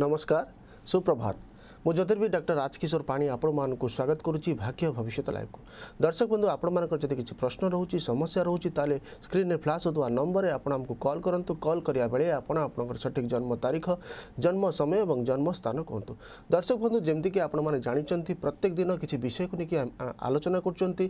नमस्कार सुप्रभात मु ज्योतिर्विद डाक्टर राजकिशोर पाणी आपण को स्वागत करू भाग्य भविष्यत लाइव को दर्शक बंधु आपण मान को किछ प्रश्न रहू समस्या रहू छी ताले स्क्रीन रे फ्लैश होत वा नंबर रे आपण हम को कॉल करन तो कॉल करिया बेले आपण आपण को सटीक जन्म तारीख जन्म समय एवं जन्म स्थान कोंतु दर्शक बंधु जेमदि कि आपण माने जानि चंती प्रत्येक दिन किछ विषय को नेकी आलोचना कर चंती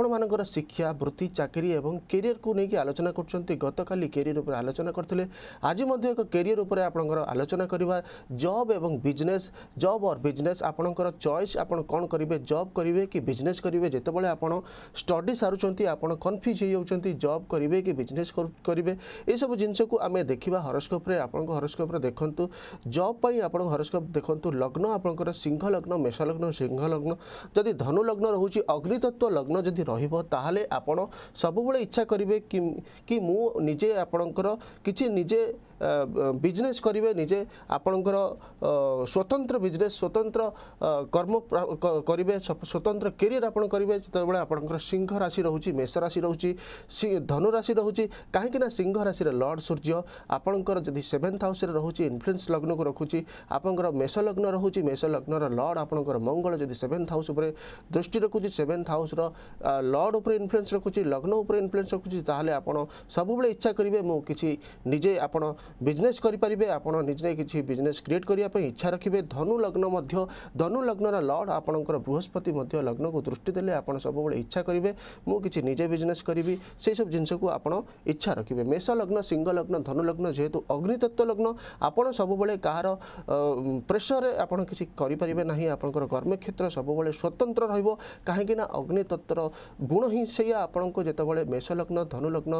को शिक्षा वृत्ति चाकरी एवं करियर को नेकी आलोचना कर चंती गत काली करियर ऊपर आलोचना करथले आज मध्ये एक करियर ऊपर आपण को आलोचना करबा जॉब एवं बिजनेस जॉब ଅର୍ ବିଜନେସ୍ ଆପଣଙ୍କର ଚଏସ୍ ଆପଣ କ'ଣ କରିବେ ଜବ୍ କରିବେ କି ବିଜନେସ୍ କରିବେ ଯେତେବେଳେ ଆପଣ ଷ୍ଟଡି ସାରୁଛନ୍ତି ଆପଣ କନଫ୍ୟୁଜ୍ ହୋଇଯାଉଛନ୍ତି ଜବ୍ କରିବେ କି ବିଜନେସ୍ କରିବେ ଏସବୁ ଜିନିଷକୁ ଆମେ ଦେଖିବା ହରସ୍କୋପ୍ରେ ଆପଣଙ୍କ ହରସ୍କୋପ୍ରେ ଦେଖନ୍ତୁ ଜବ୍ ପାଇଁ ଆପଣଙ୍କ ହରସ୍କୋପ୍ ଦେଖନ୍ତୁ ଲଗ୍ନ ଆପଣଙ୍କର ସିଂହ ଲଗ୍ନ ମେଷ ଲଗ୍ନ ସିଂହ ଲଗ୍ନ ଯଦି ଧନୁ ଲଗ୍ନ ରହୁଛି ଅଗ୍ନିତତ୍ତ୍ୱ ଲଗ୍ନ ଯଦି ରହିବ ତାହେଲେ ଆପଣ ସବୁବେଳେ ଇଚ୍ଛା କରିବେ କି କି ମୁଁ ନିଜେ ଆପଣଙ୍କର କିଛି ନିଜେ ବିଜନେସ୍ କରିବେ ନିଜେ ଆପଣଙ୍କର ସ୍ୱତନ୍ତ୍ର ବିଜନେସ୍ ସ୍ୱତନ୍ତ୍ର କର୍ମ କରିବେ ସ୍ୱତନ୍ତ୍ର କ୍ୟାରିୟର୍ ଆପଣ କରିବେ ଯେତେବେଳେ ଆପଣଙ୍କର ସିଂହ ରାଶି ରହୁଛି ମେଷ ରାଶି ରହୁଛି ଧନୁରାଶି ରହୁଛି କାହିଁକିନା ସିଂହ ରାଶିରେ ଲର୍ଡ଼ ସୂର୍ଯ୍ୟ ଆପଣଙ୍କର ଯଦି ସେଭେନ୍ଥ ହାଉସ୍ରେ ରହୁଛି ଇନ୍ଫ୍ଲୁଏନ୍ସ ଲଗ୍ନକୁ ରଖୁଛି ଆପଣଙ୍କର ମେଷ ଲଗ୍ନ ରହୁଛି ମେଷ ଲଗ୍ନର ଲର୍ଡ଼ ଆପଣଙ୍କର ମଙ୍ଗଳ ଯଦି ସେଭେନ୍ଥ ହାଉସ୍ ଉପରେ ଦୃଷ୍ଟି ରଖୁଛି ସେଭେନ୍ଥ ହାଉସ୍ର ଲର୍ଡ଼ ଉପରେ ଇନ୍ଫ୍ଲୁଏନ୍ସ ରଖୁଛି ଲଗ୍ନ ଉପରେ ଇନ୍ଫ୍ଲୁଏନ୍ସ ରଖୁଛି ତାହେଲେ ଆପଣ ସବୁବେଳେ ଇଚ୍ଛା କରିବେ ମୁଁ କିଛି ନିଜେ ଆପଣ ବିଜନେସ୍ କରିପାରିବେ ଆପଣ ନିଜେ କିଛି ବିଜନେସ୍ କ୍ରିଏଟ୍ କରିବା ପାଇଁ ଇଚ୍ଛା ରଖିବେ ଧନୁଲଗ୍ନ ମଧ୍ୟ ଧନୁଲଗ୍ନର ଲର୍ଡ଼ ଆପଣଙ୍କର ବୃହସ୍ପତି ମଧ୍ୟ ଲଗ୍ନକୁ ଦୃଷ୍ଟି ଦେଲେ ଆପଣ ସବୁବେଳେ ଇଚ୍ଛା କରିବେ ମୁଁ କିଛି ନିଜେ ବିଜନେସ୍ କରିବି ସେସବୁ ଜିନିଷକୁ ଆପଣ ଇଚ୍ଛା ରଖିବେ ମେଷ ଲଗ୍ନ ସିଂହଲଗ୍ନ ଧନୁଲଗ୍ନ ଯେହେତୁ ଅଗ୍ନିତତ୍ତ୍ୱ ଲଗ୍ନ ଆପଣ ସବୁବେଳେ କାହାର ପ୍ରେସରରେ ଆପଣ କିଛି କରିପାରିବେ ନାହିଁ ଆପଣଙ୍କର କର୍ମକ୍ଷେତ୍ର ସବୁବେଳେ ସ୍ୱତନ୍ତ୍ର ରହିବ କାହିଁକିନା ଅଗ୍ନିତତ୍ତ୍ୱର ଗୁଣ ହିଁ ସେଇଆ ଆପଣଙ୍କୁ ଯେତେବେଳେ ମେଷଲଗ୍ନ ଧନୁଲଗ୍ନ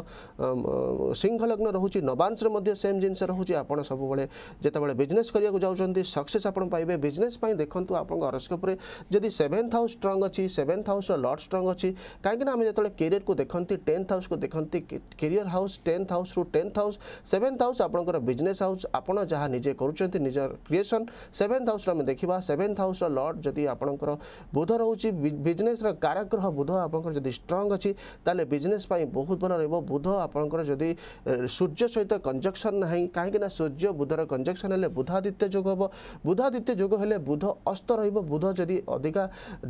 ସିଂହଲଗ୍ନ ରହୁଛି ନବାଂଶରେ ମଧ୍ୟ ସେମ୍ ସେମ୍ ଜିନିଷ ରହୁଛି ଆପଣ ସବୁବେଳେ ଯେତେବେଳେ ବିଜନେସ୍ କରିବାକୁ ଯାଉଛନ୍ତି ସକ୍ସେସ୍ ଆପଣ ପାଇବେ ବିଜନେସ୍ ପାଇଁ ଦେଖନ୍ତୁ ଆପଣଙ୍କ ହରସ୍କୋପରେ ଯଦି ସେଭେନ୍ଥ ହାଉସ୍ ଷ୍ଟ୍ରଙ୍ଗ ଅଛି ସେଭେନ୍ଥ ହାଉସ୍ର ଲଟ୍ ଷ୍ଟ୍ରଙ୍ଗ ଅଛି କାହିଁକିନା ଆମେ ଯେତେବେଳେ କେରିୟରକୁ ଦେଖନ୍ତି ଟେନ୍ଥ ହାଉସ୍କୁ ଦେଖନ୍ତି କେରିୟର ହାଉସ୍ ଟେନ୍ଥ ହାଉସ୍ରୁ ଟେନ୍ଥ ହାଉସ୍ ସେଭେନ୍ଥ ହାଉସ୍ ଆପଣଙ୍କର ବିଜନେସ୍ ହାଉସ୍ ଆପଣ ଯାହା ନିଜେ କରୁଛନ୍ତି ନିଜ କ୍ରିଏସନ୍ ସେଭେନ୍ଥ ହାଉସ୍ର ଆମେ ଦେଖିବା ସେଭେନ୍ଥ ହାଉସ୍ର ଲଟ୍ ଯଦି ଆପଣଙ୍କର ବୁଧ ରହୁଛି ବିଜନେସ୍ର କାରାଗ୍ରହ ବୁଧ ଆପଣଙ୍କର ଯଦି ଷ୍ଟ୍ରଙ୍ଗ ଅଛି ତାହେଲେ ବିଜନେସ୍ ପାଇଁ ବହୁତ ଭଲ ରହିବ ବୁଧ ଆପଣଙ୍କର ଯଦି ସୂର୍ଯ୍ୟ ସହିତ କଞ୍ଜକ୍ସନ୍ ନାହିଁ କାହିଁକିନା ସୂର୍ଯ୍ୟ ବୁଧର କଞ୍ଜକ୍ସନ୍ ହେଲେ ବୁଧାଦିତ୍ୟ ଯୋଗ ହେବ ବୁଧାଦିତ୍ୟ ଯୋଗ ହେଲେ ବୁଧ ଅସ୍ତ ରହିବ ବୁଧ ଯଦି ଅଧିକା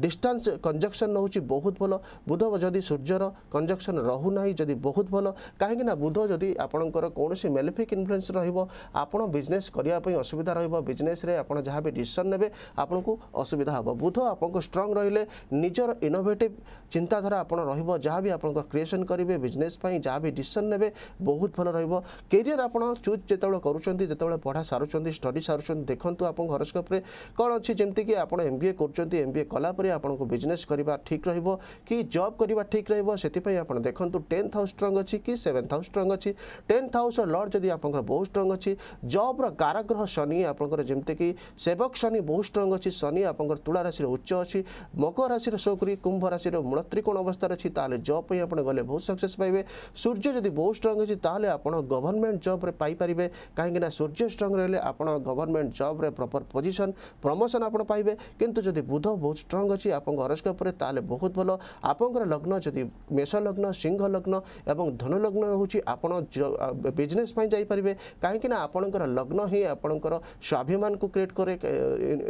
ଡିଷ୍ଟାନ୍ସ କଞ୍ଜକ୍ସନ୍ ରହୁଛି ବହୁତ ଭଲ ବୁଧ ଯଦି ସୂର୍ଯ୍ୟର କଞ୍ଜକ୍ସନ୍ ରହୁନାହିଁ ଯଦି ବହୁତ ଭଲ କାହିଁକିନା ବୁଧ ଯଦି ଆପଣଙ୍କର କୌଣସି ମେଲିଫିକ୍ ଇନଫ୍ଲୁଏନ୍ସ ରହିବ ଆପଣ ବିଜନେସ୍ କରିବା ପାଇଁ ଅସୁବିଧା ରହିବ ବିଜନେସ୍ରେ ଆପଣ ଯାହା ବି ଡିସିସନ୍ ନେବେ ଆପଣଙ୍କୁ ଅସୁବିଧା ହେବ ବୁଧ ଆପଣଙ୍କୁ ଷ୍ଟ୍ରଙ୍ଗ ରହିଲେ ନିଜର ଇନୋଭେଟିଭ୍ ଚିନ୍ତାଧାରା ଆପଣ ରହିବ ଯାହା ବି ଆପଣଙ୍କର କ୍ରିଏସନ୍ କରିବେ ବିଜନେସ୍ ପାଇଁ ଯାହା ବି ଡିସିସନ୍ ନେବେ ବହୁତ ଭଲ ରହିବ କେରିୟର ଆପଣ চুଜ୍ ଯେତେବେଳେ କରୁଛନ୍ତି ଯେତେବେଳେ ପଢ଼ା ସାରୁଛନ୍ତି ଷ୍ଟଡ଼ି ସାରୁଛନ୍ତି ଦେଖନ୍ତୁ ଆପଣଙ୍କ ହରସ୍କୋପ୍ରେ କ'ଣ ଅଛି ଯେମିତିକି ଆପଣ ଏମ୍ ବି ଏ କରୁଛନ୍ତି ଏମ୍ ବି ଏ କଲାପରେ ଆପଣଙ୍କୁ ବିଜନେସ୍ କରିବା ଠିକ୍ ରହିବ କି ଜବ୍ କରିବା ଠିକ୍ ରହିବ ସେଥିପାଇଁ ଆପଣ ଦେଖନ୍ତୁ ଟେନ୍ଥ ହାଉସ୍ ଷ୍ଟ୍ରଙ୍ଗ୍ ଅଛି କି ସେଭେନ୍ଥ ହାଉସ୍ ଷ୍ଟ୍ରଙ୍ଗ୍ ଅଛି ଟେନ୍ଥ ହାଉସ୍ର ଲର୍ଡ଼ ଯଦି ଆପଣଙ୍କର ବହୁତ ଷ୍ଟ୍ରଙ୍ଗ୍ ଅଛି ଜବ୍ର କାରାଗ୍ରହ ଶନି ଆପଣଙ୍କର ଯେମିତିକି ସେବକ ଶନି ବହୁତ ଷ୍ଟ୍ରଙ୍ଗ୍ ଅଛି ଶନି ଆପଣଙ୍କର ତୁଳା ରାଶିର ଉଚ୍ଚ ଅଛି ମକର ରାଶିର ଶୋ କରି କୁମ୍ଭ ରାଶିର ମୂଳତ୍ରିକୋଣ ଅବସ୍ଥାରେ ଅଛି ତାହେଲେ ଜବ୍ ପାଇଁ ଆପଣ ଗଲେ ବହୁତ ସକ୍ସେସ୍ ପାଇବେ ସୂର୍ଯ୍ୟ ଯଦି ବହୁତ ଷ୍ଟ୍ରଙ୍ଗ୍ ଅଛି ତାହେଲେ ଆପଣ ଗଭର୍ଣ୍ଣମେଣ୍ଟ ଜବ୍ରେ ପାଇ ପାଇପାରିବେ କାହିଁକିନା ସୂର୍ଯ୍ୟ ଷ୍ଟ୍ରଙ୍ଗ ରହିଲେ ଆପଣ ଗଭର୍ଣ୍ଣମେଣ୍ଟ ଜବ୍ରେ ପ୍ରପର୍ ପୋଜିସନ୍ ପ୍ରମୋସନ୍ ଆପଣ ପାଇବେ କିନ୍ତୁ ଯଦି ବୁଧ ବହୁତ ଷ୍ଟ୍ରଙ୍ଗ ଅଛି ଆପଣଙ୍କ ହରସ୍କୋପରେ ତାହେଲେ ବହୁତ ଭଲ ଆପଣଙ୍କର ଲଗ୍ନ ଯଦି ମେଷ ଲଗ୍ନ ସିଂହ ଲଗ୍ନ ଏବଂ ଧନୁ ଲଗ୍ନ ରହୁଛି ଆପଣ ବିଜନେସ୍ ପାଇଁ ଯାଇପାରିବେ କାହିଁକିନା ଆପଣଙ୍କର ଲଗ୍ନ ହିଁ ଆପଣଙ୍କର ସ୍ୱାଭିମାନକୁ କ୍ରିଏଟ୍ କରେ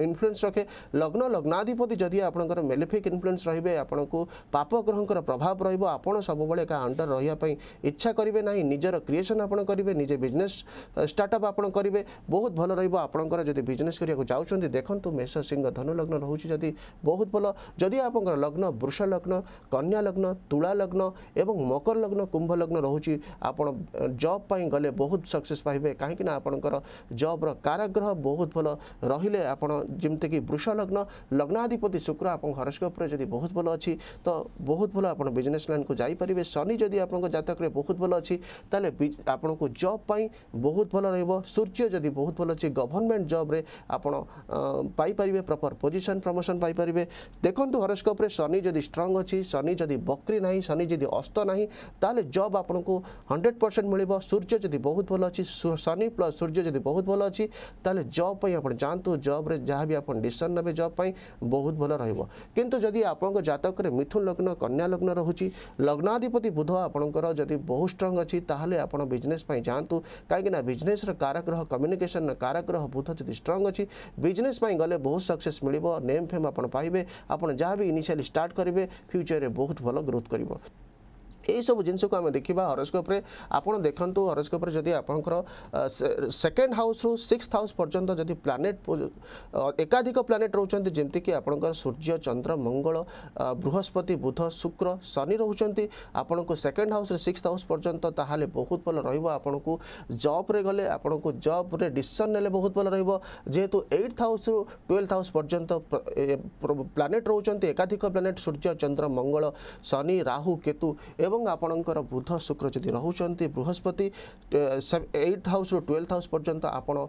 ଇନଫ୍ଲୁଏନ୍ସ ରଖେ ଲଗ୍ନ ଲଗ୍ନାଧିପତି ଯଦି ଆପଣଙ୍କର ମେଲିଫିକ୍ ଇନଫ୍ଲୁଏନ୍ସ ରହିବେ ଆପଣଙ୍କୁ ପାପ ଗ୍ରହଙ୍କର ପ୍ରଭାବ ରହିବ ଆପଣ ସବୁବେଳେ ଏକା ଅଣ୍ଡର ରହିବା ପାଇଁ ଇଚ୍ଛା କରିବେ ନାହିଁ ନିଜର କ୍ରିଏସନ୍ ଆପଣ କରିବେ ନିଜେ ବିଜନେସ୍ স্টার্টअप আপন করবে বহুত ভাল রহব আপনার যদি বিজনেস করা যাচ্ছেন দেখুন মেষ সিংহ ধনুলগ্ন রয়েছে যদি বহুত ভাল যদি আপনার লগ্ন বৃষ লগ্ন কন্যা লগ্ন তুলা লগ্ন এবং মকর লগ্ন কুম্ভ লগ্ন রয়েছে আপনার জব পাই গলে বহুত সকসেস পাইবে কিনা আপনার জব্র কারাগ্রহ বহুত ভাল রহলে আপনার যেমিকি বৃষ লগ্ন লগ্নাধিপতি শুক্র আপনার হরস্কোপ্রে যদি বহুত ভাল অছি তো বহুত ভাল আপনার বিজনেস লাইন কু যাইপারে শনি যদি আপনার জাতকরে বহুত ভাল অছি তাহলে আপনার জব পাই ବହୁତ ଭଲ ରହିବ ସୂର୍ଯ୍ୟ ଯଦି ବହୁତ ଭଲ ଅଛି ଗଭର୍ଣ୍ଣମେଣ୍ଟ ଜବ୍ରେ ଆପଣ ପାଇପାରିବେ ପ୍ରପର୍ ପୋଜିସନ୍ ପ୍ରମୋସନ୍ ପାଇପାରିବେ ଦେଖନ୍ତୁ ହରସ୍କୋପ୍ରେ ଶନି ଯଦି ଷ୍ଟ୍ରଙ୍ଗ ଅଛି ଶନି ଯଦି ବକ୍ରି ନାହିଁ ଶନି ଯଦି ଅସ୍ତ ନାହିଁ ତାହେଲେ ଜବ୍ ଆପଣଙ୍କୁ ହଣ୍ଡ୍ରେଡ଼ ପରସେଣ୍ଟ ମିଳିବ ସୂର୍ଯ୍ୟ ଯଦି ବହୁତ ଭଲ ଅଛି ଶନି ପ୍ଲସ୍ ସୂର୍ଯ୍ୟ ଯଦି ବହୁତ ଭଲ ଅଛି ତାହେଲେ ଜବ୍ ପାଇଁ ଆପଣ ଯାଆନ୍ତୁ ଜବ୍ରେ ଯାହା ବି ଆପଣ ଡିସିସନ୍ ନେବେ ଜବ୍ ପାଇଁ ବହୁତ ଭଲ ରହିବ କିନ୍ତୁ ଯଦି ଆପଣଙ୍କ ଜାତକରେ ମିଥୁନ ଲଗ୍ନ କନ୍ୟା ଲଗ୍ନ ରହୁଛି ଲଗ୍ନାଧିପତି ବୁଧ ଆପଣଙ୍କର ଯଦି ବହୁତ ଷ୍ଟ୍ରଙ୍ଗ ଅଛି ତାହେଲେ ଆପଣ ବିଜନେସ୍ ପାଇଁ ଯାଆନ୍ତୁ कहीं बिजनेस काराग्रह कम्युनिकेसन काराग्रह बुध जो स्ट्रंग अच्छी बिजनेस गले बहुत सक्से मिले नेम फेम आप इनिशियल स्टार्ट करेंगे फ्यूचर में बहुत भल ग्रोथ कर सब जिन देखा हरस्कोप आप देखो हरस्कोप्रे आप सेकेंड हाउस रू सिक्स हाउस पर्यटन जब प्लानेट एकाधिक प्लानेट रोचे जमीक आप सूर्य चंद्र मंगल बृहस्पति बुध शुक्र शनि रोच को सेकेंड हाउस सिक्स हाउस पर्यटन तालोले बहुत भल रहा जब्रे गले आपको जब्रे डसन ने बहुत भल रहा जेहेतु हाउस रु ट्वेल्थ हाउस पर्यटन प्लानेट रोचे एकाधिक प्लानेट सूर्य चंद्र मंगल शनि राहु केतु ᱟᱯᱱᱚᱱᱠᱚᱨ ᱵᱩᱫᱷ ᱥᱩᱠᱨ ᱡᱩᱫᱤ ᱨᱟᱦᱩ ᱪᱷᱟᱱᱛᱮ ᱵૃહસ્પതി ᱥᱟᱵ 8 ᱦᱟᱩᱥ ᱨ 12 ᱦᱟᱩᱥ ᱯᱚᱨᱡᱚᱱᱛᱟ ᱟᱯᱱᱚ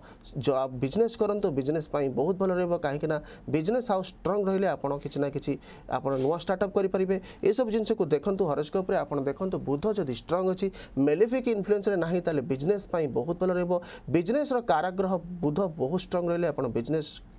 ᱡᱟᱵ ᱵᱤᱡᱱᱮᱥ ᱠᱟᱨᱱᱛᱚ ᱵᱤᱡᱱᱮᱥ ᱯᱟᱭ ᱵᱚᱦᱩᱛ ᱵᱚᱞᱚ ᱨᱮᱵᱚ ᱠᱟᱦᱤ ᱠᱤᱱᱟ ᱵᱤᱡᱱᱮᱥ ᱦᱟᱩᱥ ᱥᱴᱨᱚᱝ ᱨᱮᱞᱮ ᱟᱯᱱᱚ ᱠᱤᱪᱷᱱᱟ ᱠᱤᱪᱷᱤ ᱟᱯᱱᱚ ᱱᱚᱣᱟ ᱥᱴᱟᱨᱴᱟᱯ ᱠᱟᱨᱤ ᱯᱟᱨᱤᱵᱮ ᱮ ᱥᱟᱵ ᱡᱤᱱᱥᱮ ᱠᱚ ᱫᱮᱠᱷᱟᱱᱛᱩ ᱦᱚᱨᱚᱥᱠᱚᱯ ᱯᱨᱮ ᱟᱯᱱᱚ ᱫᱮᱠᱷᱟᱱᱛᱩ ᱵᱩᱫ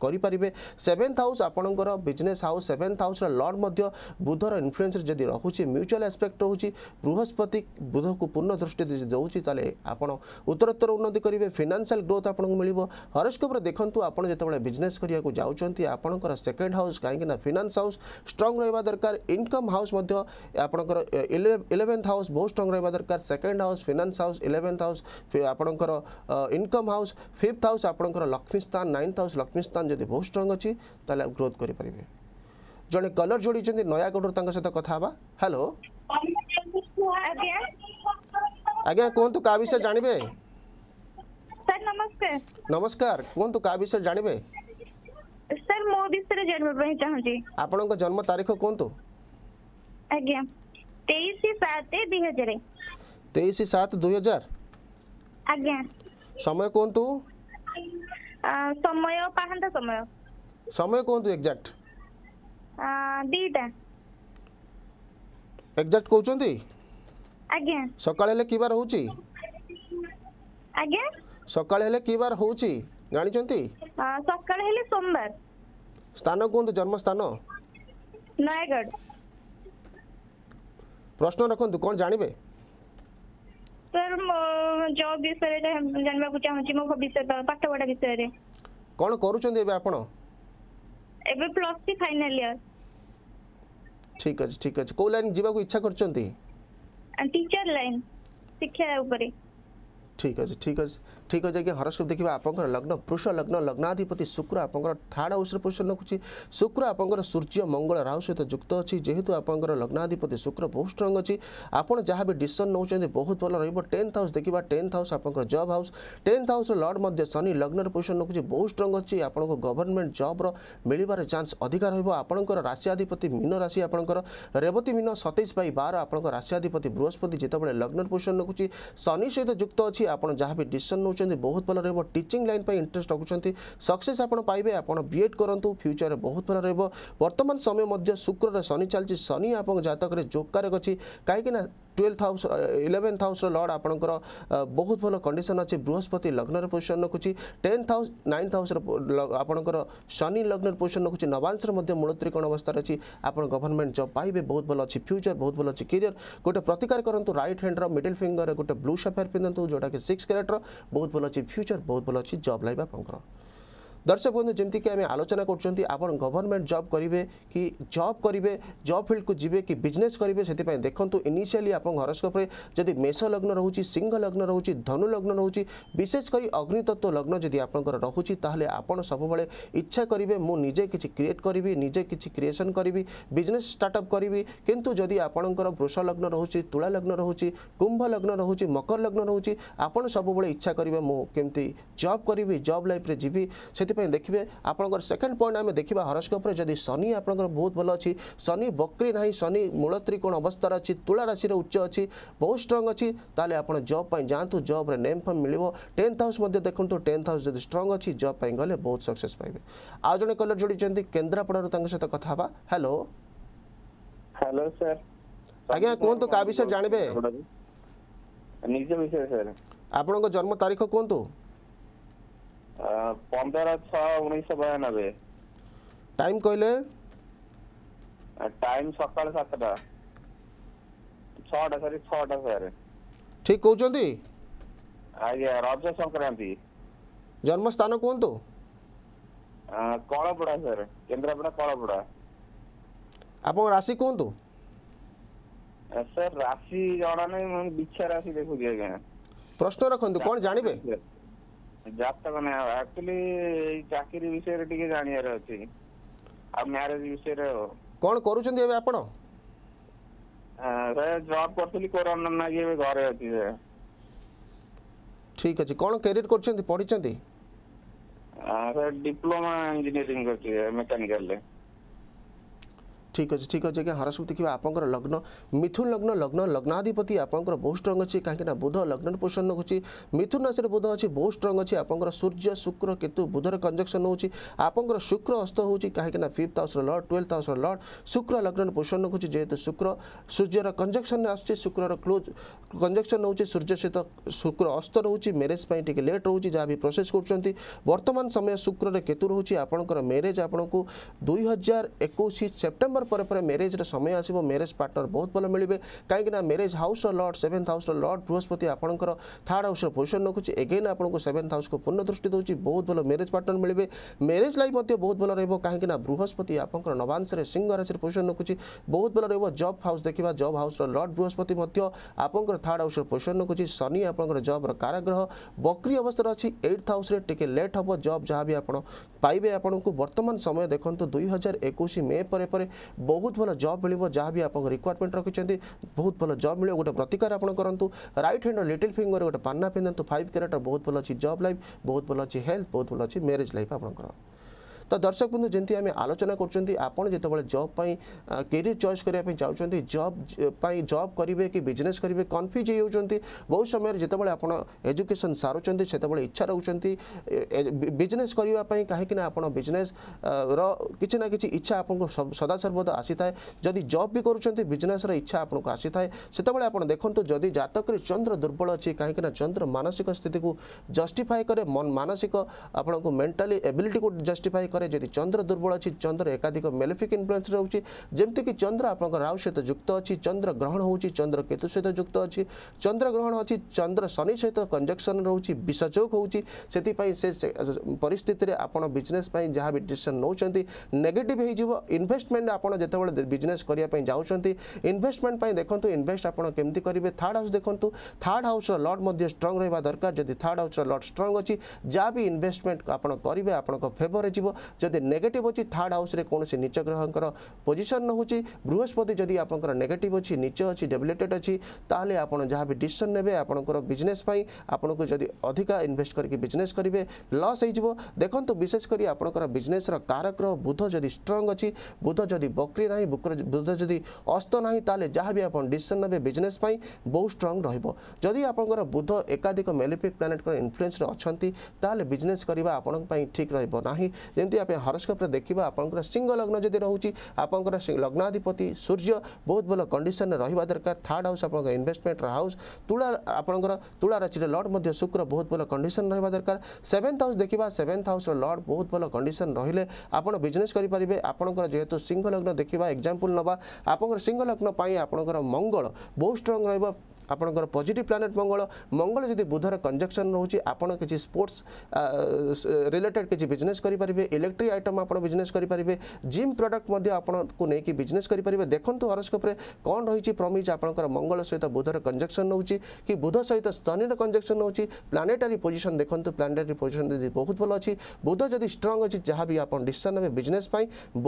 करेंगे सेवेन्थ हाउस आपंकर business house seventh house lord बुधर इनफ्लुएंस जदि रखुच्छे म्यूचुआल एसपेक्ट रोचे बृहस्पति बुध को पूर्ण दृष्टि दौर तेल आपड़ उत्तरोत्तर उन्नति करेंगे फिनान्सील ग्रोथ आपको मिले हरस्कोप देखूँ आप जितेबाला बिजनेस करने जाऊँगी आपंकर सेकेंड हाउस कहीं फिनान्स हाउस स्ट्रंग रहा दरकार इनकम हाउस आपंकर इलेवेन्थ हाउस बहुत स्ट्रंग रहा दरकार second house finance house eleventh house आपंकर इनकम हाउस फिफ्थ हाउस आपंकर लक्ष्मी स्थान नाइन्थ हाउस लक्ष्मी स्थान ଯଦି ବହୁତ ଷ୍ଟ୍ରଙ୍ଗ ଅଛି ତାହେଲେ ଗ୍ରୋଥ୍ କରିପାରିବେ ଜଣେ କଲର ଯୋଡ଼ିଛନ୍ତି ନୟାଗଡ଼ରୁ ତାଙ୍କ ସହିତ କଥା ହେବା ହ୍ୟାଲୋ ଆଜ୍ଞା କୁହନ୍ତୁ କାହା ବିଷୟରେ ଜାଣିବେ ନମସ୍କାର କୁହନ୍ତୁ କାହା ବିଷୟରେ ଜାଣିବେ ସାର୍ ମୋ ବିଷୟରେ ଜାଣିବା ପାଇଁ ଚାହୁଁଛି ଆପଣଙ୍କ ଜନ୍ମ ତାରିଖ କୁହନ୍ତୁ ଆଜ୍ଞା ତେଇଶ ସାତ ଦୁଇ ହଜାର ତେଇଶ ସାତ ଦୁଇ ହଜାର ଆଜ୍ଞା ସମୟ କୁହନ୍ତୁ ସମୟ ପାହାନ୍ତା ସମୟ ସମୟ କୁହନ୍ତୁ ଏକ୍ଜାକ୍ଟ ଦିଟା ଏକ୍ଜାକ୍ଟ କହୁଛନ୍ତି ଆଜ୍ଞା ସକାଳେ ହେଲେ କି ବାର ହେଉଛି ଆଜ୍ଞା ସକାଳେ ହେଲେ କି ବାର ହେଉଛି ଜାଣିଛନ୍ତି ସକାଳେ ହେଲେ ସୋମବାର ସ୍ଥାନ କୁହନ୍ତୁ ଜନ୍ମସ୍ଥାନ ନୟାଗଡ଼ ପ୍ରଶ୍ନ ରଖନ୍ତୁ କ'ଣ ଜାଣିବେ ସାର୍ ଜବ୍ ବିଷୟରେ ଜାଣିବାକୁ ଚାହୁଁଛି ମୋ ବିଷୟ ପାଠପଢ଼ା ବିଷୟରେ କ'ଣ କରୁଛନ୍ତି ଏବେ ଆପଣ ଏବେ ପ୍ଲସ୍ ଥ୍ରୀ ଫାଇନାଲ୍ ଇୟର୍ ଠିକ ଅଛି ଠିକ ଅଛି କେଉଁ ଲାଇନ୍ ଯିବାକୁ ଇଚ୍ଛା କରିଛନ୍ତି ଟିଚର୍ ଲାଇନ୍ ଶିକ୍ଷା ଉପରେ ଠିକ ଅଛି ଠିକ ଅଛି ଠିକ୍ ଅଛି ଆଜ୍ଞା ହରସ୍କୋପ୍ ଦେଖିବା ଆପଣଙ୍କର ଲଗ୍ନ ବୃଷ ଲଗ୍ନ ଲଗ୍ନାଧିପତି ଶୁକ୍ର ଆପଣଙ୍କର ଥାର୍ଡ଼ ହାଉସ୍ରେ ପୋଜିସନ୍ ରଖୁଛି ଶୁକ୍ର ଆପଣଙ୍କର ସୂର୍ଯ୍ୟ ମଙ୍ଗଳ ରାହୁ ସହିତ ଯୁକ୍ତ ଅଛି ଯେହେତୁ ଆପଣଙ୍କର ଲଗ୍ନାଧିପତି ଶୁକ୍ର ବହୁତ ଷ୍ଟ୍ରଙ୍ଗ ଅଛି ଆପଣ ଯାହା ବି ଡିସିସନ୍ ନେଉଛନ୍ତି ବହୁତ ଭଲ ରହିବ ଟେନ୍ଥ ହାଉସ୍ ଦେଖିବା ଟେନ୍ଥ ହାଉସ୍ ଆପଣଙ୍କର ଜବ୍ ହାଉସ୍ ଟେନ୍ଥ ହାଉସ୍ର ଲର୍ଡ଼ ମଧ୍ୟ ଶନି ଲଗ୍ନରେ ପୋଜିସନ୍ ରଖୁଛି ବହୁତ ଷ୍ଟ୍ରଙ୍ଗ ଅଛି ଆପଣଙ୍କ ଗଭର୍ଣ୍ଣମେଣ୍ଟ ଜବ୍ର ମିଳିବାର ଚାନ୍ସ ଅଧିକା ରହିବ ଆପଣଙ୍କର ରାଶିଆଧିପତି ମୀନ ରାଶି ଆପଣଙ୍କର ରେବତୀ ମୀନ ସତେଇଶ ବାଇ ବାର ଆପଣଙ୍କ ରାଶିଆଧିପତି ବୃହସ୍ପତି ଯେତେବେଳେ ଲଗ୍ନରେ ପୋଜିସନ୍ ରଖୁଛି ଶନି ସହିତ ଯୁକ୍ତ ଅଛି ଆପଣ ଯାହା ବି ଡିସିସନ୍ ନେଉଛନ୍ତି ରହୁଛନ୍ତି ବହୁତ ଭଲ ରହିବ ଟିଚିଂ ଲାଇନ୍ ପାଇଁ ଇଣ୍ଟରେଷ୍ଟ ରଖୁଛନ୍ତି ସକ୍ସେସ୍ ଆପଣ ପାଇବେ ଆପଣ ବି ଏଡ଼୍ କରନ୍ତୁ ଫ୍ୟୁଚର୍ରେ ବହୁତ ଭଲ ରହିବ ବର୍ତ୍ତମାନ ସମୟ ମଧ୍ୟ ଶୁକ୍ରରେ ଶନି ଚାଲିଛି ଶନି ଆପଣଙ୍କ ଜାତକରେ ଯୋଗକାରକ ଅଛି କାହିଁକିନା টুয়েলভ হাউস ইলেভেন্থ হাউসর লর্ଡ଼ ଆପଣଙ୍କର ବହୁତ ଭଲ କଣ୍ଡିସନ୍ ଅଛି ବୃହସ୍ପତି ଲଗ୍ନର ପୋଜିସନ୍ ରଖୁଛି ଟେନ୍ଥ ହାଉସ୍ ନାଇନ୍ଥ ହାଉସ୍ର ଆପଣଙ୍କର ଶନି ଲଗ୍ନର ପୋଜିସନ୍ ରଖୁଛି ନବାଂଶର ମଧ୍ୟ ମୂଳତ୍ରିକୋଣ ଅବସ୍ଥାରେ ଅଛି ଆପଣ ଗଭର୍ଣ୍ଣମେଣ୍ଟ ଜବ୍ ପାଇବେ ବହୁତ ଭଲ ଅଛି ଫ୍ୟୁଚର୍ ବହୁତ ଭଲ ଅଛି କ୍ୟାରିୟର୍ ଗୋଟେ ପ୍ରତିକାର କରନ୍ତୁ ରାଇଟ୍ ହ୍ୟାଣ୍ଡର ମିଡିଲ୍ ଫିଙ୍ଗର ଗୋଟେ ବ୍ଲୁ ସଫେୟାର ପିନ୍ଧନ୍ତୁ ଯେଉଁଟାକି ସିକ୍ସ କ୍ୟାରେଟ୍ର ବହୁତ ଭଲ ଅଛି ଫ୍ୟୁଚର୍ ବହୁତ ଭଲ ଅଛି ଜବ୍ ଲାଇଫ୍ ଆପଣଙ୍କର দর্শক বন্ধু যেমিকি আমি আলোচনা করছেন আপনার গভর্নমেন্ট জব করবে কি জব করবে জব ফিল্ডকু যাবে কি বিজনেস করবে সেপাই দেখুন ইনিশিয়ালি আপনার হরস্কোপে যদি মেষ লগ্ন রয়েছে সিংহ লগ্ন রয়েছে ধনু লগ্ন রয়েছে বিশেষ করে অগ্নিতত্ত্ব লগ্ন যদি আপনার রয়েছে তাহলে আপনার সবুলে ইচ্ছা করবে মু নিজে কিছু ক্রিয়েট করবি নিজে কিছু ক্রিয়েসন করবি বিজনেস স্টার্টঅপ করবি কিন্তু যদি আপনার বৃষ লগ্ন রয়েছে তুলা লগ্ন রয়েছে কুম্ভ লগ্ন রয়েছে মকর লগ্ন রয়েছে আপনার সবুলে ইচ্ছা করবে মু কেমি জব করবি জব লাইফে যাবি সে ସେଥିପାଇଁ ଦେଖିବେ ଆପଣଙ୍କର ସେକେଣ୍ଡ ପଏଣ୍ଟ ଆମେ ଦେଖିବା ହରସ୍କୋପରେ ଯଦି ଶନି ଆପଣଙ୍କର ବହୁତ ଭଲ ଅଛି ଶନି ବକ୍ରି ନାହିଁ ଶନି ମୂଳ ତ୍ରିକୋଣ ଅବସ୍ଥାରେ ଅଛି ତୁଳା ରାଶିରେ ଉଚ୍ଚ ଅଛି ବହୁତ ଷ୍ଟ୍ରଙ୍ଗ ଅଛି ତାହେଲେ ଆପଣ ଜବ୍ ପାଇଁ ଯାଆନ୍ତୁ ଜବ୍ରେ ନେମ୍ ଫେମ୍ ମିଳିବ ଟେନ୍ଥ ହାଉସ୍ ମଧ୍ୟ ଦେଖନ୍ତୁ ଟେନ୍ଥ ହାଉସ୍ ଯଦି ଷ୍ଟ୍ରଙ୍ଗ ଅଛି ଜବ୍ ପାଇଁ ଗଲେ ବହୁତ ସକ୍ସେସ୍ ପାଇବେ ଆଉ ଜଣେ କଲର ଯୋଡ଼ିଛନ୍ତି କେନ୍ଦ୍ରାପଡ଼ାରୁ ତାଙ୍କ ସହିତ କଥା ହେବା ହ୍ୟାଲୋ ହ୍ୟାଲୋ ସାର୍ ଆଜ୍ଞା କୁହନ୍ତୁ କାହା ବିଷୟରେ ଜାଣିବେ ନିଜ ବିଷୟରେ ସାର୍ ଆପଣଙ୍କ ଜନ୍ମ ତାରିଖ କୁହନ୍ତୁ पंद्रह छः उन्नीस टाइम कहले टाइम सकाल सातटा छटा सर छटा सर ठीक कौन आज्ञा रज संक्रांति जन्म स्थान कहतु कलपड़ा सर केन्द्रापड़ा कलपड़ा आप राशि कहतु तो? सर राशि जाना नहीं बिछा राशि देखुची आज्ञा प्रश्न रखु कौन जानवे ಜಾತಕನ ಆಕ್ಚುಲಿ ଚାକିରି ବିଷୟରେ ଟିକେ ଜାଣିବାର ଅଛି ଆଉ ମ୍ୟାରେଜ ବିଷୟରେ ଆଉ କ'ଣ କରୁଛନ୍ତି ଏବେ ଆପଣ ଜବ୍ କରୁଥିଲି କୋରୋନା ନାଗି ଏବେ ଘରେ ଅଛି ଠିକ ଅଛି କ'ଣ କ୍ୟାରିୟର କରୁଛନ୍ତି ପଢ଼ିଛନ୍ତି ଡିପ୍ଲୋମା ଇଞ୍ଜିନିୟରିଂ କରିଛି ମେକାନିକାଲରେ ठीक अच्छे ठीक अच्छे हर सब देखिए आप लग्न मिथुन लग्न लग्न लग्नाधिपति आप बहुत स्ट्रंग अच्छी कहीं बुध लग्न पोषण रखुच्छे मिथुन राशि बुध अच्छे बहुत स्ट्रंग अच्छी आप सूर्य शुक्र केतु बुधर कंजक्शन हो आप शुक्र अस्त हो कहीं fifth house lord twelfth house lord शुक्र लग्न पोषण रखुच्छे जेहतु शुक्र सूर्यर कंजक्शन आसुच्छे शुक्रर क्लोज कंजक्शन हो सूर्य सहित शुक्र अस्त रोच मेरेज टी लेट रोच जहाँ भी प्रोसेस करतमान समय शुक्र केतु रोचे आपंकर मेरेज आपको दुई हजार एक सेप्टेम्बर ପରେ ପରେ ମ୍ୟାରେଜ୍ର ସମୟ ଆସିବ ମ୍ୟାରେଜ୍ ପାର୍ଟନର ବହୁତ ଭଲ ମିଳିବେ କାହିଁକିନା ମ୍ୟାରେଜ୍ ହାଉସ୍ର ଲର୍ଡ଼ ସେଭେନ୍ଥ ହାଉସ୍ର ଲର୍ଡ଼ ବୃହସ୍ପତି ଆପଣଙ୍କର ଥାର୍ଡ଼ ହାଉସ୍ର ପୋଜିସନ୍ ରଖୁଛି ଏଗେନ୍ ଆପଣଙ୍କୁ ସେଭେନ୍ଥ ହାଉସ୍କୁ ପୂର୍ଣ୍ଣ ଦୃଷ୍ଟି ଦେଉଛି ବହୁତ ଭଲ ମ୍ୟାରେଜ୍ ପାର୍ଟନର ମିଳିବେ ମ୍ୟାରେଜ୍ ଲାଇଫ୍ ମଧ୍ୟ ବହୁତ ଭଲ ରହିବ କାହିଁକିନା ବୃହସ୍ପତି ଆପଣଙ୍କର ନବାଂଶରେ ସିଂହ ରାଶିରେ ପୋଜିସନ୍ ରଖୁଛି ବହୁତ ଭଲ ରହିବ ଜବ୍ ହାଉସ୍ ଦେଖିବା ଜବ୍ ହାଉସ୍ର ଲର୍ଡ଼ ବୃହସ୍ପତି ମଧ୍ୟ ଆପଣଙ୍କର ଥାର୍ଡ଼ ହାଉସ୍ର ପୋଜିସନ୍ ରଖୁଛି ଶନି ଆପଣଙ୍କର ଜବ୍ର କାରାଗ୍ରହ ବକ୍ରି ଅବସ୍ଥାରେ ଅଛି ଏଇଟ୍ ହାଉସ୍ରେ ଟିକେ ଲେଟ୍ ହେବ ଜବ୍ ଯାହା ବି ଆପଣ ପାଇବେ ଆପଣଙ୍କୁ ବର୍ତ୍ତମାନ ସମୟ ଦେଖନ୍ତୁ ଦୁଇ ହଜାର ଏକୋଇଶ ମେ ପରେ ପରେ ବହୁତ ଭଲ ଜବ୍ ମିଳିବ ଯାହା ବି ଆପଣଙ୍କ ରିକ୍ୱାରମେଣ୍ଟ ରଖିଛନ୍ତି ବହୁତ ଭଲ ଜବ୍ ମିଳିବ ଗୋଟେ ପ୍ରତିକାର ଆପଣ କରନ୍ତୁ ରାଇଟ୍ ହ୍ୟାଣ୍ଡର ଲିଟିଲ୍ ଫିଙ୍ଗର ଗୋଟେ ପାନ୍ନା ପିନ୍ଧନ୍ତୁ ଫାଇଭ୍ କ୍ୟାରେଟ୍ର ବହୁତ ଭଲ ଅଛି ଜବ୍ ଲାଇଫ୍ ବହୁତ ଭଲ ଅଛି ହେଲ୍ଥ ବହୁତ ଭଲ ଅଛି ମ୍ୟାରେଜ୍ ଲାଇଫ୍ ଆପଣଙ୍କର ତ ଦର୍ଶକ ବନ୍ଧୁ ଯେମିତି ଆମେ ଆଲୋଚନା କରୁଛନ୍ତି ଆପଣ ଯେତେବେଳେ ଜବ୍ ପାଇଁ କ୍ୟାରିୟର ଚଏସ୍ କରିବା ପାଇଁ ଚାହୁଁଛନ୍ତି ଜବ୍ ପାଇଁ ଜବ୍ କରିବେ କି ବିଜନେସ୍ କରିବେ କନଫ୍ୟୁଜ୍ ହେଇଯାଉଛନ୍ତି ବହୁତ ସମୟରେ ଯେତେବେଳେ ଆପଣ ଏଜୁକେସନ୍ ସାରୁଛନ୍ତି ସେତେବେଳେ ଇଚ୍ଛା ରହୁଛନ୍ତି ବିଜନେସ୍ କରିବା ପାଇଁ କାହିଁକିନା ଆପଣ ବିଜନେସ୍ର କିଛି ନା କିଛି ଇଚ୍ଛା ଆପଣଙ୍କୁ ସଦାସର୍ବଦା ଆସିଥାଏ ଯଦି ଜବ୍ ବି କରୁଛନ୍ତି ବିଜନେସ୍ର ଇଚ୍ଛା ଆପଣଙ୍କୁ ଆସିଥାଏ ସେତେବେଳେ ଆପଣ ଦେଖନ୍ତୁ ଯଦି ଜାତକରେ ଚନ୍ଦ୍ର ଦୁର୍ବଳ ଅଛି କାହିଁକିନା ଚନ୍ଦ୍ର ମାନସିକ ସ୍ଥିତିକୁ ଜଷ୍ଟିଫାଏ କରେ ମାନସିକ ଆପଣଙ୍କୁ ମେଣ୍ଟାଲି ଏବିଲିଟିକୁ ଜଷ୍ଟିଫାଏ କରେ করে যদি চন্দ্র দুর্বল অছি চন্দ্র একাধিক মেলেফিক ইনফ্লুয়েন্স রয়েছে যেমিকি চন্দ্র আপনার রাহু সহ যুক্ত অছি চন্দ্র গ্রহণ হচ্ছে চন্দ্র কেতু সহ যুক্ত অছি চন্দ্র গ্রহণ অছি চন্দ্র শনি সহ কঞ্জকশন রয়েছে বিষযোগ হচ্ছে সেপাই সে পরিস্থিতিরে আপনার বিজনেস যা বি ডিসিশন নৌকর নেগেটিভ হয়ে যাব ইনভেস্টমেন্ট আপনার যেতবে বিজনেস করা যাচ্ছেন ইনভেস্টমেন্ট দেখুন ইনভেস্ট আপনার কমিটি করবে থার্ড হাউস দেখুন থার্ড হাউসর লট মধ্যে স্ট্রং রহবা দরকার যদি থার্ড হাউসর লট স্ট্রং অছি যা বি ইনভেস্টমেন্ট আপনার করবে আপনার ফেভরে যাব যদি নেগেটিভ ଅଛି ଥାର୍ଡ ହାଉସ୍ରେ କୌଣସି ନିଚ ଗ୍ରହଙ୍କର ପୋଜିସନ୍ ରହୁଛି ବୃହସ୍ପତି ଯଦି ଆପଣଙ୍କର ନେଗେଟିଭ୍ ଅଛି ନିଚ ଅଛି ଡେଭଲେଟେଡ୍ ଅଛି ତାହେଲେ ଆପଣ ଯାହା ବି ଡିସିସନ୍ ନେବେ ଆପଣଙ୍କର ବିଜନେସ୍ ପାଇଁ ଆପଣଙ୍କୁ ଯଦି ଅଧିକା ଇନଭେଷ୍ଟ କରିକି ବିଜନେସ୍ କରିବେ ଲସ୍ ହେଇଯିବ ଦେଖନ୍ତୁ ବିଶେଷ କରି ଆପଣଙ୍କର ବିଜନେସ୍ର କାରଗ୍ରହ ବୁଧ ଯଦି ଷ୍ଟ୍ରଙ୍ଗ ଅଛି ବୁଧ ଯଦି ବକ୍ରି ନାହିଁ ବୁଧ ଯଦି ଅସ୍ତ ନାହିଁ ତାହେଲେ ଯାହା ବି ଆପଣ ଡିସିସନ୍ ନେବେ ବିଜନେସ୍ ପାଇଁ ବହୁତ ଷ୍ଟ୍ରଙ୍ଗ ରହିବ ଯଦି ଆପଣଙ୍କର ବୁଧ ଏକାଧିକ ମେଲିଫିକ୍ ପ୍ଲାନେଟ୍ଙ୍କର ଇନଫ୍ଲୁଏନ୍ସରେ ଅଛନ୍ତି ତାହେଲେ ବିଜନେସ୍ କରିବା ଆପଣଙ୍କ ପାଇଁ ଠିକ୍ ରହିବ ନାହିଁ ଯେମିତି ଆମେ ହରସ୍କୋପ୍ରେ ଦେଖିବା ଆପଣଙ୍କର ସିଂହ ଲଗ୍ନ ଯଦି ରହୁଛି ଆପଣଙ୍କର ଲଗ୍ନାଧିପତି ସୂର୍ଯ୍ୟ ବହୁତ ଭଲ କଣ୍ଡିସନରେ ରହିବା ଦରକାର ଥାର୍ଡ଼ ହାଉସ୍ ଆପଣଙ୍କର ଇନଭେଷ୍ଟମେଣ୍ଟର ହାଉସ୍ ତୁଳା ଆପଣଙ୍କର ତୁଳା ରାଶିର ଲର୍ଡ଼ ମଧ୍ୟ ଶୁକ୍ର ବହୁତ ଭଲ କଣ୍ଡିସନ ରହିବା ଦରକାର ସେଭେନ୍ଥ ହାଉସ୍ ଦେଖିବା ସେଭେନ୍ଥ ହାଉସ୍ର ଲର୍ଡ଼ ବହୁତ ଭଲ କଣ୍ଡିସନ ରହିଲେ ଆପଣ ବିଜନେସ୍ କରିପାରିବେ ଆପଣଙ୍କର ଯେହେତୁ ସିଂହ ଲଗ୍ନ ଦେଖିବା ଏକ୍ଜାମ୍ପଲ୍ ନେବା ଆପଣଙ୍କର ସିଂହ ଲଗ୍ନ ପାଇଁ ଆପଣଙ୍କର ମଙ୍ଗଳ ବହୁତ ଷ୍ଟ୍ରଙ୍ଗ ରହିବ আপনার পজিটিভ প্লানেট মঙ্গল মঙ্গল যদি বুধর কনজকশন রয়েছে আপনার কিছু স্পোর্টস রিলেটেড কিছু বিজনেস করে ইলেকট্রি আইটম আপনার বিজনেস করে জিম প্রডক্ট আপনার নিয়ে বিজনেস করে দেখুন হরস্কোপে কম রয়েছে প্রমিজ আপনার মঙ্গল সহ বুধর কনজকশন রয়েছে কি বুধ সহ শনির কনজকশন রয়েছে প্লানেটারি পজিশন দেখুন প্লানেটারি পজিশন যদি বহুত ভাল অ বুধ যদি স্ট্রং অ যা বি আপনার ডিসিশন নেবে বিজনেস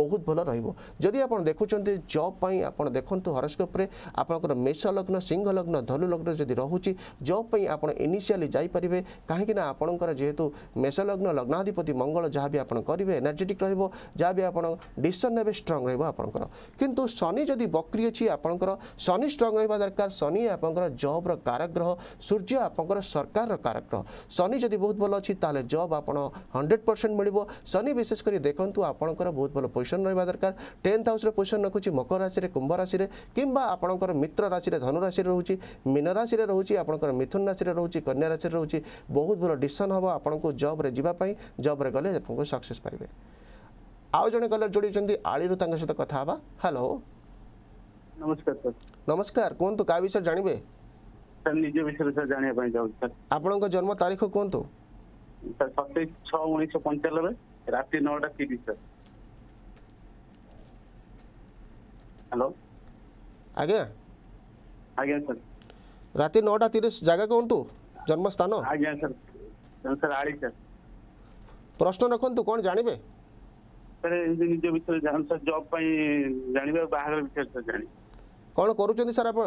বহুত ভাল রহব যদি আপনার দেখুম জব আপনার দেখুন হরস্কোপে আপনার মেষ লগ্ন সিংহ লগ্ন ଧନୁଲଗ୍ନ ଯଦି ରହୁଛି ଜବ୍ ପାଇଁ ଆପଣ ଇନିସିଆଲି ଯାଇପାରିବେ କାହିଁକିନା ଆପଣଙ୍କର ଯେହେତୁ ମେଷଲଗ୍ନ ଲଗ୍ନାଧିପତି ମଙ୍ଗଳ ଯାହା ବି ଆପଣ କରିବେ ଏନର୍ଜେଟିକ୍ ରହିବ ଯାହା ବି ଆପଣ ଡିସିସନ୍ ନେବେ ଷ୍ଟ୍ରଙ୍ଗ ରହିବ ଆପଣଙ୍କର କିନ୍ତୁ ଶନି ଯଦି ବକ୍ରି ଅଛି ଆପଣଙ୍କର ଶନି ଷ୍ଟ୍ରଙ୍ଗ ରହିବା ଦରକାର ଶନି ଆପଣଙ୍କର ଜବ୍ର କାରଗ୍ରହ ସୂର୍ଯ୍ୟ ଆପଣଙ୍କର ସରକାରର କାରଗ୍ରହ ଶନି ଯଦି ବହୁତ ଭଲ ଅଛି ତାହେଲେ ଜବ୍ ଆପଣ ହଣ୍ଡ୍ରେଡ଼ ପରସେଣ୍ଟ ମିଳିବ ଶନି ବିଶେଷ କରି ଦେଖନ୍ତୁ ଆପଣଙ୍କର ବହୁତ ଭଲ ପୋଜିସନ୍ ରହିବା ଦରକାର ଟେନ୍ଥ ହାଉସ୍ରେ ପୋଜିସନ୍ ରଖୁଛି ମକର ରାଶିରେ କୁମ୍ଭ ରାଶିରେ କିମ୍ବା ଆପଣଙ୍କର ମିତ୍ର ରାଶିରେ ଧନୁ ରାଶିରେ ରହୁଛି ମୀନ ରାଶିରେ ରହୁଛି ଆପଣଙ୍କର ମିଥୁନ ରାଶିରେ ରହୁଛି କନ୍ୟା ରାଶିରେ ରହୁଛି ବହୁତ ଭଲ ଡିସିସନ୍ ହେବ ଆପଣଙ୍କୁ ଜବ୍ରେ ଯିବା ପାଇଁ ଜବ୍ରେ ଗଲେ ଆପଣଙ୍କୁ ସକ୍ସେସ୍ ପାଇବେ ଆଉ ଜଣେ କଲର୍ ଯୋଡ଼ିଛନ୍ତି ଆଳିରୁ ତାଙ୍କ ସହିତ କଥା ହେବା ହ୍ୟାଲୋ ନମସ୍କାର ସାର୍ ନମସ୍କାର କୁହନ୍ତୁ କାହା ବିଷୟରେ ଜାଣିବେ ସାର୍ ନିଜ ବିଷୟରେ ସାର୍ ଜାଣିବା ପାଇଁ ଚାହୁଁଛି ସାର୍ ଆପଣଙ୍କ ଜନ୍ମ ତାରିଖ କୁହନ୍ତୁ ସାର୍ ସତେଇଶ ଛଅ ଉଣେଇଶହ ପଞ୍ଚାନବେ ରାତି ନଅଟା ତିରିଶ ସାର୍ ହ୍ୟାଲୋ ଆଜ୍ଞା ଆଜ୍ଞା ସାର୍ ରାତି ନଅଟା ତିରିଶ ଜାଗା କୁହନ୍ତୁ ଜନ୍ମସ୍ଥାନ ପ୍ରଶ୍ନ ରଖନ୍ତୁ କ'ଣ ଜାଣିବେ ନିଜ ବିଷୟରେ ସାର୍ ଜବ୍ ପାଇଁ ଜାଣିବେ ଆଉ ବାହାଘର ବିଷୟରେ ସାର୍ ଜାଣିବେ କ'ଣ କରୁଛନ୍ତି ସାର୍ ଆପଣ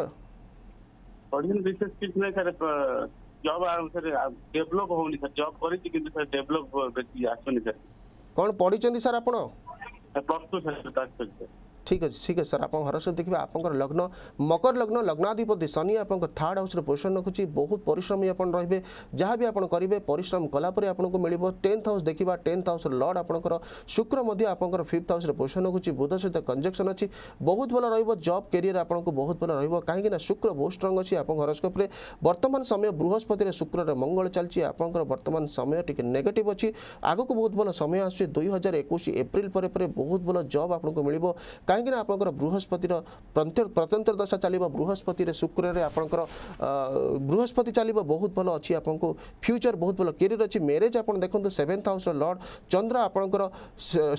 କରୁଛନ୍ତି ବିଶେଷ କିଛି ନାହିଁ ସାର୍ ଜବ୍ ସାର୍ ଡେଭଲପ୍ ହଉନି ସାର୍ ଜବ୍ କରିଛି କିନ୍ତୁ ସାର୍ ଡେଭଲପ୍ ବେଶୀ ଆସୁନି ସାର୍ କ'ଣ ପଢ଼ିଛନ୍ତି ସାର୍ ଆପଣ ପ୍ଲସ୍ ଟୁ ସାର୍ ପାସ୍ କରିଛି ସାର୍ ঠিক আছে ঠিক আছে স্যার আপনার হরসব দেখবে আপনার লগ্ন মকর লগ্ন লগ্নাধিপতি শনি আপনার থার্ড হাউসের পোজিশন রাখুছি বহু পরিশ্রম আপনার রহবে যা আপনার করবে পরিশ্রম কলাপরে আপনার মিলব টেন্থ হাউস দেখা টেন্থ হাউসর লর্ড আপনার শুক্র মধ্যে আপনার ফিফ্থ হাউসের পোজিশন রাখুছি বুধ সহ কনজেকশন অছি বহু ভালো রহব জব কেয়ার আপনার বহু ভালো রহব কাহিঁকি না শুক্র বহু স্ট্রং অছি আপনার হরস্কোপে বর্তমান সময় বৃহস্পতির শুক্রর মঙ্গল চালছে আপনার বর্তমান সময় টিকি নেগেটিভ অছি আগুক বহু ভালো সময় আসছে দুই হাজার একুশ এপ্রিল পরে পরে বহু ভালো জব আপনার মিলব কাহি କାହିଁକିନା ଆପଣଙ୍କର ବୃହସ୍ପତିର ପ୍ରତନ୍ତ୍ର ଦଶା ଚାଲିବ ବୃହସ୍ପତିରେ ଶୁକ୍ରରେ ଆପଣଙ୍କର ବୃହସ୍ପତି ଚାଲିବ ବହୁତ ଭଲ ଅଛି ଆପଣଙ୍କୁ ଫ୍ୟୁଚର ବହୁତ ଭଲ କ୍ୟାରିୟର ଅଛି ମ୍ୟାରେଜ୍ ଆପଣ ଦେଖନ୍ତୁ ସେଭେନ୍ଥ ହାଉସ୍ର ଲର୍ଡ଼ ଚନ୍ଦ୍ର ଆପଣଙ୍କର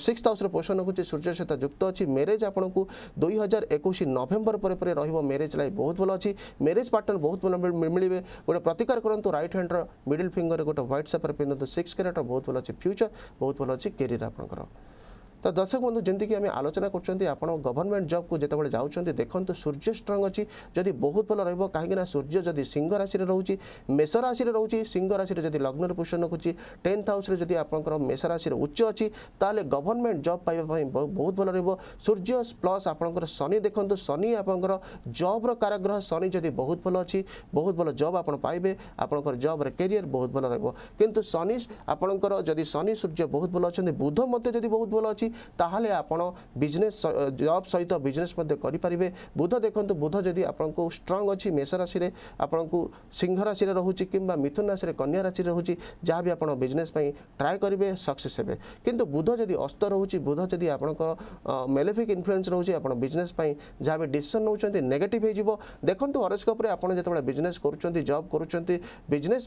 ସିକ୍ସ ହାଉସ୍ର ପୋଷଣ ରଖୁଛି ସୂର୍ଯ୍ୟ ସହିତ ଯୁକ୍ତ ଅଛି ମ୍ୟାରେଜ୍ ଆପଣଙ୍କୁ ଦୁଇ ହଜାର ଏକୋଇଶ ନଭେମ୍ବର ପରେ ପରେ ରହିବ ମ୍ୟାରେଜ୍ ଲାଇଫ୍ ବହୁତ ଭଲ ଅଛି ମ୍ୟାରେଜ୍ ପାର୍ଟନର ବହୁତ ଭଲ ମିଳିବେ ଗୋଟେ ପ୍ରତିକାର କରନ୍ତୁ ରାଇଟ୍ ହ୍ୟାଣ୍ଡର ମିଡିଲ୍ ଫିଙ୍ଗରରେ ଗୋଟେ ହ୍ୱାଇଟ୍ ସାପର୍ ପିନ୍ଧନ୍ତୁ ସିକ୍ସ କ୍ୟାରେଟ୍ର ବହୁତ ଭଲ ଅଛି ଫ୍ୟୁଚର ବହୁତ ଭଲ ଅଛି କ୍ୟାରିୟର ଆପଣଙ୍କର ତ ଦର୍ଶକ ବନ୍ଧୁ ଯେମିତିକି ଆମେ ଆଲୋଚନା କରୁଛନ୍ତି ଆପଣ ଗଭର୍ଣ୍ଣମେଣ୍ଟ ଜବ୍କୁ ଯେତେବେଳେ ଯାଉଛନ୍ତି ଦେଖନ୍ତୁ ସୂର୍ଯ୍ୟ ଷ୍ଟ୍ରଙ୍ଗ ଅଛି ଯଦି ବହୁତ ଭଲ ରହିବ କାହିଁକିନା ସୂର୍ଯ୍ୟ ଯଦି ସିଂହ ରାଶିରେ ରହୁଛି ମେଷ ରାଶିରେ ରହୁଛି ସିଂହ ରାଶିରେ ଯଦି ଲଗ୍ନର ପୁଷ୍ୟ ରଖୁଛି ଟେନ୍ଥ ହାଉସ୍ରେ ଯଦି ଆପଣଙ୍କର ମେଷ ରାଶିରେ ଉଚ୍ଚ ଅଛି ତାହେଲେ ଗଭର୍ଣ୍ଣମେଣ୍ଟ ଜବ୍ ପାଇବା ପାଇଁ ବହୁତ ଭଲ ରହିବ ସୂର୍ଯ୍ୟ ପ୍ଲସ୍ ଆପଣଙ୍କର ଶନି ଦେଖନ୍ତୁ ଶନି ଆପଣଙ୍କର ଜବ୍ର କାରାଗ୍ରହ ଶନି ଯଦି ବହୁତ ଭଲ ଅଛି ବହୁତ ଭଲ ଜବ୍ ଆପଣ ପାଇବେ ଆପଣଙ୍କର ଜବ୍ର କ୍ୟାରିୟର ବହୁତ ଭଲ ରହିବ କିନ୍ତୁ ଶନି ଆପଣଙ୍କର ଯଦି ଶନି ସୂର୍ଯ୍ୟ ବହୁତ ଭଲ ଅଛନ୍ତି ବୁଧ ମଧ୍ୟ ଯଦି ବହୁତ ଭଲ ଅଛି তাহলে আপনার বিজনেস জব সহ বিজনেস করে বুধ দেখুন বুধ যদি আপনার স্ট্রং অছি মেষ রাশি আপনার সিংহ রাশি রয়েছে কিংবা মিথুন রাশি কন্যা রাশি রয়েছে যা বি আপনার বিজনেস ট্রাই করবে সকসেস হবে কিন্তু বুধ যদি অস্ত রয়েছে বুধ যদি আপনার মেলেফিক ইনফ্লুয়েন্স রয়েছে আপনার বিজনেস যা বি ডিসিশন নেওয়া নেগেটিভ হয়ে যাব দেখুন হরস্কোপে আপনার যেতবে বিজনেস করছেন জব করছেন বিজনেস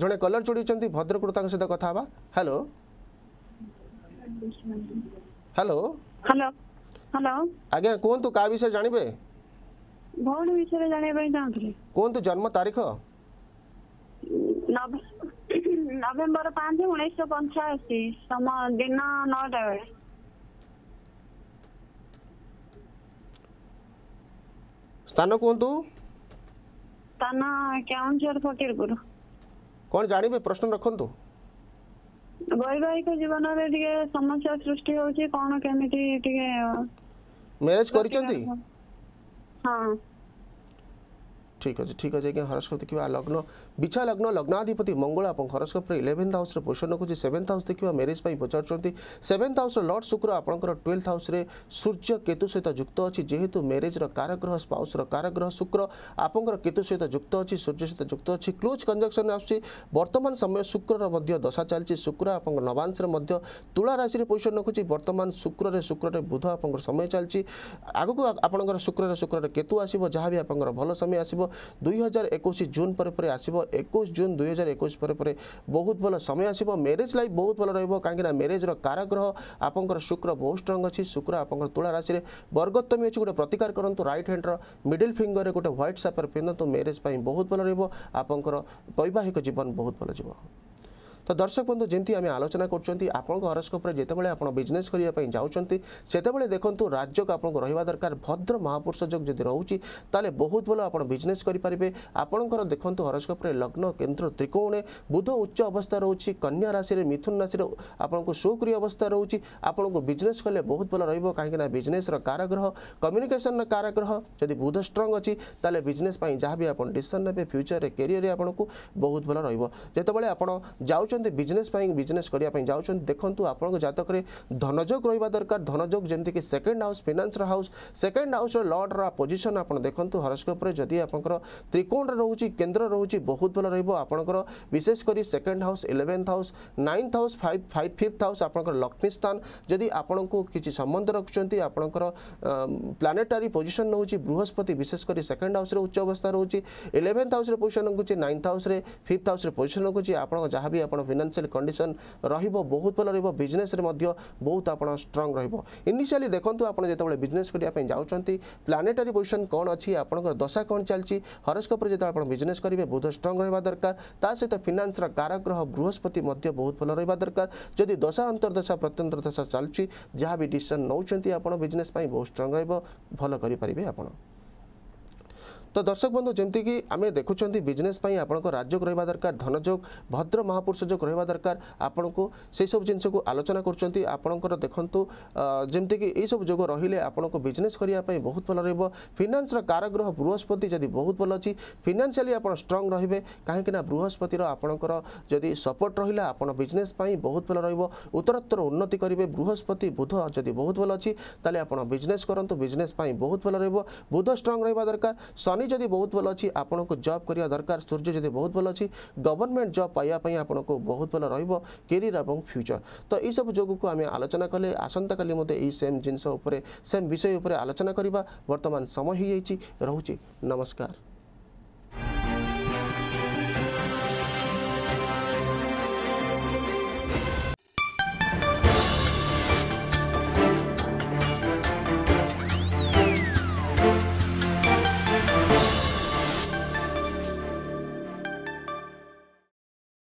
জনে কলর চোড়ি ভদ্রকৃতা সহ কথা হবা হ্যালো ହ୍ୟାଲୋ ହ୍ୟାଲୋ ଆଜ୍ଞା କୁହନ୍ତୁ କାହା ବିଷୟରେ ଜାଣିବେ ଭଉଣୀ ବିଷୟରେ ଜାଣିବା ପାଇଁ ଚାହୁଁଥିଲି କୁହନ୍ତୁ ଜନ୍ମ ତାରିଖ ନଭେମ୍ବର ପାଞ୍ଚ ଉଣେଇଶହ ପଞ୍ଚାଅଶୀ ସମ ଦିନ ନଅଟା ବେଳେ ସ୍ଥାନ କୁହନ୍ତୁ ସ୍ଥାନ କେଉଁଝର ଫକୀରପୁର କ'ଣ ଜାଣିବେ ପ୍ରଶ୍ନ ରଖନ୍ତୁ ବୈବାହିକ ଜୀବନରେ ଟିକେ ସମସ୍ୟା ସୃଷ୍ଟି ହଉଛି କଣ କେମିତି ଟିକେ ମ୍ୟାରେଜ କରିଛନ୍ତି ହଁ ঠিক আছে ঠিক আছে আজ্ঞা হরস্কোপ দেখা লগ্ন বিছা লগ্ন লগ্নাধিপতি মঙ্গল আপনার হরস্কোপ্রে ইলেভেন্থ হাউসের পোষণ রখুছে সেভেন্থ হাউস দেখা ম্যারেজ পচারুচ্ছেন সেভেন্থ হাউসর লর্ড শুক্র আপনার টুয়েলভ হাউসে সূর্য কেতু সহ যুক্ত অছি যেহেতু ম্যারেজর কারগ্রহ স্পাউসর কারগ্রহ শুক্র আপনার কেতু সহ যুক্ত অছি সূর্য সহ যুক্ত অছি ক্লোজ কনজকশন আসছে বর্তমান সময় শুক্রর মধ্য দশা চালছে শুক্র আপনার নবাংশে মধ্য তুলা রাশিরে পোষণ রখুছি বর্তমান শুক্রের শুক্রের বুধ আপনার সময় চালছে আগুক আপনার শুক্রের শুক্রের কেতু আসব যা বি আপনার ভালো সময় আসব ଦୁଇହଜାର ଜୁନ୍ ପରେ ପରେ ଆସିବ ଏକୋଇଶ ଜୁନ୍ ଦୁଇହଜାର ଏକୋଇଶ ପରେ ପରେ ବହୁତ ଭଲ ସମୟ ଆସିବ ମ୍ୟାରେଜ୍ ଲାଇଫ୍ ବହୁତ ଭଲ ରହିବ କାହିଁକିନା ମ୍ୟାରେଜ୍ର କାରାଗ୍ରହ ଆପଣଙ୍କର ଶୁକ୍ର ବହୁତ ଷ୍ଟ୍ରଙ୍ଗ୍ ଅଛି ଶୁକ୍ର ଆପଣଙ୍କର ତୁଳା ରାଶିରେ ବର୍ଗତ୍ୟମୀ ଅଛି ଗୋଟେ ପ୍ରତିକାର କରନ୍ତୁ ରାଇଟ୍ ହ୍ୟାଣ୍ଡର ମିଡିଲ୍ ଫିଙ୍ଗର୍ରେ ଗୋଟେ ହ୍ୱାଇଟ୍ ସାପର୍ ପିନ୍ଧନ୍ତୁ ମ୍ୟାରେଜ୍ ପାଇଁ ବହୁତ ଭଲ ରହିବ ଆପଣଙ୍କର ବୈବାହିକ ଜୀବନ ବହୁତ ଭଲ ଯିବ তো দর্শক বন্ধু যেমনি আমি আলোচনা করছেন আপনার হরস্কোপে যেতবে আপনার বিজনেস করা যাচ্ছেন সেতবে দেখুন রাজযোগ আপনার রহবা দরকার ভদ্র মহাপুরুষ যোগ যদি রয়েছে তাহলে বহু ভালো আপনার বিজনেস করে পারে আপনার দেখুন হরস্কোপে লগ্ন কেন্দ্র ত্রিকোণে বুধ উচ্চ অবস্থা রয়েছে কন্যা রাশি মিথুন রাশি আপনার সুক্রিয় অবস্থা রয়েছে আপনার বিজনেস কলে বহু ভালো রহব কিনা বিজনেসর কারাগ্রহ কম্যুনিকেসনর কারাগ্রহ যদি বুধ স্ট্রং অলে বিজনেস যা বি আপনার ডিসিশন নেবে ফ্যুচরের কেয়ারে আপনার বহু ভালো রহব যেতবে আপনার যাও ଚାହୁଁଛନ୍ତି ବିଜନେସ୍ ପାଇଁ ବିଜନେସ୍ କରିବା ପାଇଁ ଯାଉଛନ୍ତି ଦେଖନ୍ତୁ ଆପଣଙ୍କ ଜାତକରେ ଧନଯୋଗ ରହିବା ଦରକାର ଧନଯୋଗ ଯେମିତିକି ସେକେଣ୍ଡ ହାଉସ୍ ଫିନାନ୍ସର ହାଉସ୍ ସେକେଣ୍ଡ ହାଉସ୍ର ଲର୍ଡ଼ର ପୋଜିସନ୍ ଆପଣ ଦେଖନ୍ତୁ ହରସ୍କୋପ୍ରେ ଯଦି ଆପଣଙ୍କର ତ୍ରିକୋଣରେ ରହୁଛି କେନ୍ଦ୍ର ରହୁଛି ବହୁତ ଭଲ ରହିବ ଆପଣଙ୍କର ବିଶେଷ କରି second house eleventh house ninth house five five fifth house ଆପଣଙ୍କର ଲକ୍ଷ୍ମୀ ସ୍ଥାନ ଯଦି ଆପଣଙ୍କୁ କିଛି ସମ୍ବନ୍ଧ ରଖୁଛନ୍ତି ଆପଣଙ୍କର ପ୍ଲାନେଟାରୀ ପୋଜିସନ୍ ରହୁଛି ବୃହସ୍ପତି ବିଶେଷ କରି ସେକେଣ୍ଡ ହାଉସ୍ରେ ଉଚ୍ଚ ଅବସ୍ଥା ରହୁଛି ଇଲେଭେନ୍ଥ ହାଉସ୍ରେ ପୋଜିସନ୍ ରଖୁଛି ନାଇନ୍ଥ ହାଉସ୍ରେ ଫିଫ୍ଥ ହାଉସ୍ରେ ପୋଜିସନ୍ ରଖୁଛି ଆପଣଙ୍କ ଯାହା ବି ଆପଣ আপনার ফিনান্সিয়াল কন্ডিশন রহব বহুত ভালো রহব বিজনেসে বহুত আপনার স্ট্রং রহব ইনিশিয়ালি দেখুন আপনার যেতবে বিজনেস করা যাচ্ছেন প্লানেটারি পজিশন কম অছি আপনার দশা কম চালছি হরস্কোপে যেত আপনার বিজনেস করবে বুধ স্ট্রং রহবা দরকার তা সহ ফিনান্সর কারগ্রহ বৃহস্পতি বহুত ভালো রহবা দরকার যদি দশা অন্তর্দশা প্রত্যন্তর্দশা চালছি যা বি ডিসিশন নৌকর আপনার বিজনেস বহু স্ট্রং রহব ভালো করে পারে আপনার ତ ଦର୍ଶକ ବନ୍ଧୁ ଯେମିତିକି ଆମେ ଦେଖୁଛନ୍ତି ବିଜନେସ୍ ପାଇଁ ଆପଣଙ୍କ ରାଜଯୋଗ ରହିବା ଦରକାର ଧନଯୋଗ ଭଦ୍ର ମହାପୁରୁଷ ଯୋଗ ରହିବା ଦରକାର ଆପଣଙ୍କୁ ସେହିସବୁ ଜିନିଷକୁ ଆଲୋଚନା କରୁଛନ୍ତି ଆପଣଙ୍କର ଦେଖନ୍ତୁ ଯେମିତିକି ଏହିସବୁ ଯୋଗ ରହିଲେ ଆପଣଙ୍କୁ ବିଜନେସ୍ କରିବା ପାଇଁ ବହୁତ ଭଲ ରହିବ ଫିନାନ୍ସର କାରଗ୍ରହ ବୃହସ୍ପତି ଯଦି ବହୁତ ଭଲ ଅଛି ଫିନାନ୍ସିଆଲି ଆପଣ ଷ୍ଟ୍ରଙ୍ଗ ରହିବେ କାହିଁକିନା ବୃହସ୍ପତିର ଆପଣଙ୍କର ଯଦି ସପୋର୍ଟ ରହିଲା ଆପଣ ବିଜନେସ୍ ପାଇଁ ବହୁତ ଭଲ ରହିବ ଉତ୍ତରୋତ୍ତର ଉନ୍ନତି କରିବେ ବୃହସ୍ପତି ବୁଧ ଯଦି ବହୁତ ଭଲ ଅଛି ତାହେଲେ ଆପଣ ବିଜନେସ୍ କରନ୍ତୁ ବିଜନେସ୍ ପାଇଁ ବହୁତ ଭଲ ରହିବ ବୁଧ ଷ୍ଟ୍ରଙ୍ଗ ରହିବା ଦରକାର ଶନି ज बहुत भयो अहिले आपणको जब दरकार सूर्य जति बहुत भयो अहिले गभर्मेन्ट जब पाइँदै आउनु बहुत भयो र क्यियर ए फ्युचर तो यी सब जग्गा आम आलोचना कले आसि मध्ये यहीम् ज विषयमा आलोचना बर्तमान समय हुन्छ रुचि नमस्कार